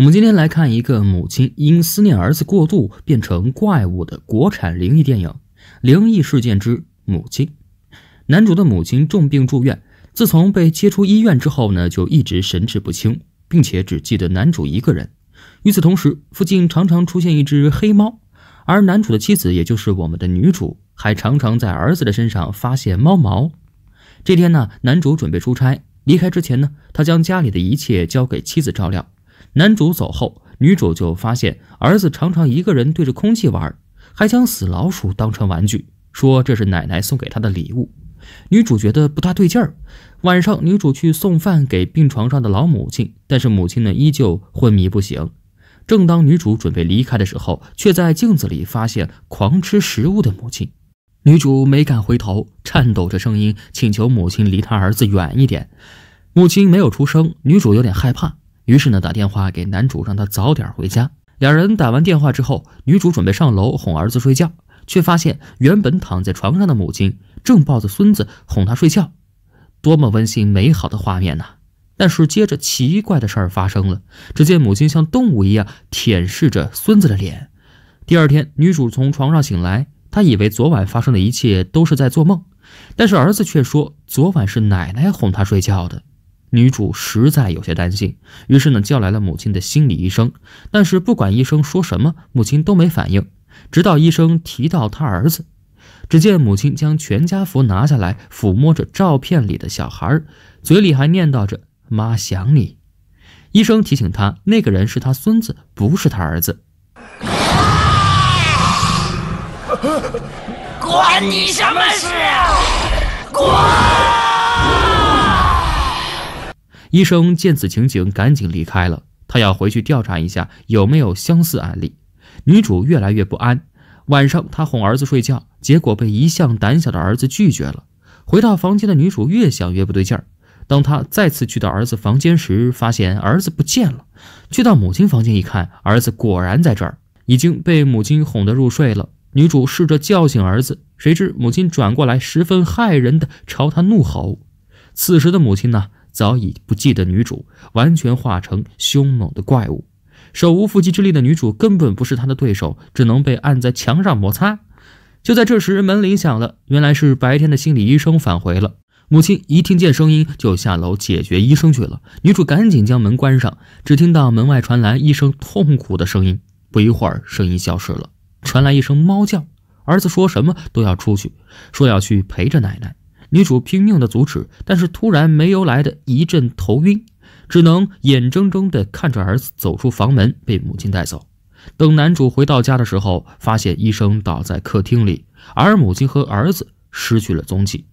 我们今天来看一个母亲因思念儿子过度变成怪物的国产灵异电影《灵异事件之母亲》。男主的母亲重病住院，自从被接出医院之后呢，就一直神志不清，并且只记得男主一个人。与此同时，附近常常出现一只黑猫，而男主的妻子，也就是我们的女主，还常常在儿子的身上发现猫毛。这天呢，男主准备出差，离开之前呢，他将家里的一切交给妻子照料。男主走后，女主就发现儿子常常一个人对着空气玩，还将死老鼠当成玩具，说这是奶奶送给他的礼物。女主觉得不大对劲儿。晚上，女主去送饭给病床上的老母亲，但是母亲呢依旧昏迷不醒。正当女主准备离开的时候，却在镜子里发现狂吃食物的母亲。女主没敢回头，颤抖着声音请求母亲离她儿子远一点。母亲没有出声，女主有点害怕。于是呢，打电话给男主，让他早点回家。两人打完电话之后，女主准备上楼哄儿子睡觉，却发现原本躺在床上的母亲正抱着孙子哄他睡觉，多么温馨美好的画面呐！但是接着奇怪的事儿发生了，只见母亲像动物一样舔舐着孙子的脸。第二天，女主从床上醒来，她以为昨晚发生的一切都是在做梦，但是儿子却说昨晚是奶奶哄他睡觉的。女主实在有些担心，于是呢叫来了母亲的心理医生。但是不管医生说什么，母亲都没反应。直到医生提到他儿子，只见母亲将全家福拿下来，抚摸着照片里的小孩，嘴里还念叨着“妈想你”。医生提醒他，那个人是他孙子，不是他儿子。管你什么事啊！滚！医生见此情景，赶紧离开了。他要回去调查一下有没有相似案例。女主越来越不安。晚上，她哄儿子睡觉，结果被一向胆小的儿子拒绝了。回到房间的女主越想越不对劲儿。当她再次去到儿子房间时，发现儿子不见了。去到母亲房间一看，儿子果然在这儿，已经被母亲哄得入睡了。女主试着叫醒儿子，谁知母亲转过来，十分骇人的朝她怒吼。此时的母亲呢？早已不记得女主，完全化成凶猛的怪物，手无缚鸡之力的女主根本不是他的对手，只能被按在墙上摩擦。就在这时，门铃响了，原来是白天的心理医生返回了。母亲一听见声音就下楼解决医生去了，女主赶紧将门关上，只听到门外传来一声痛苦的声音。不一会儿，声音消失了，传来一声猫叫。儿子说什么都要出去，说要去陪着奶奶。女主拼命的阻止，但是突然没由来的一阵头晕，只能眼睁睁的看着儿子走出房门，被母亲带走。等男主回到家的时候，发现医生倒在客厅里，而母亲和儿子失去了踪迹。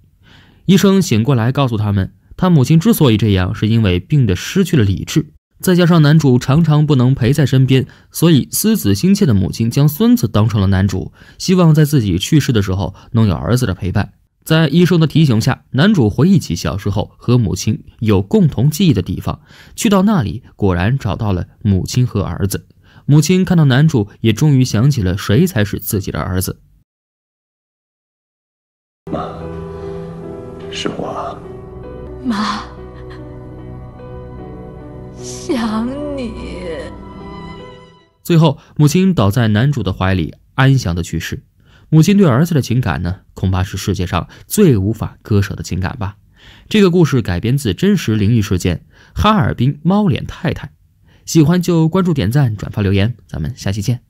医生醒过来，告诉他们，他母亲之所以这样，是因为病得失去了理智，再加上男主常常不能陪在身边，所以思子心切的母亲将孙子当成了男主，希望在自己去世的时候能有儿子的陪伴。在医生的提醒下，男主回忆起小时候和母亲有共同记忆的地方，去到那里果然找到了母亲和儿子。母亲看到男主，也终于想起了谁才是自己的儿子。妈，是我。妈，想你。最后，母亲倒在男主的怀里，安详的去世。母亲对儿子的情感呢，恐怕是世界上最无法割舍的情感吧。这个故事改编自真实灵异事件——哈尔滨猫脸太太。喜欢就关注、点赞、转发、留言，咱们下期见。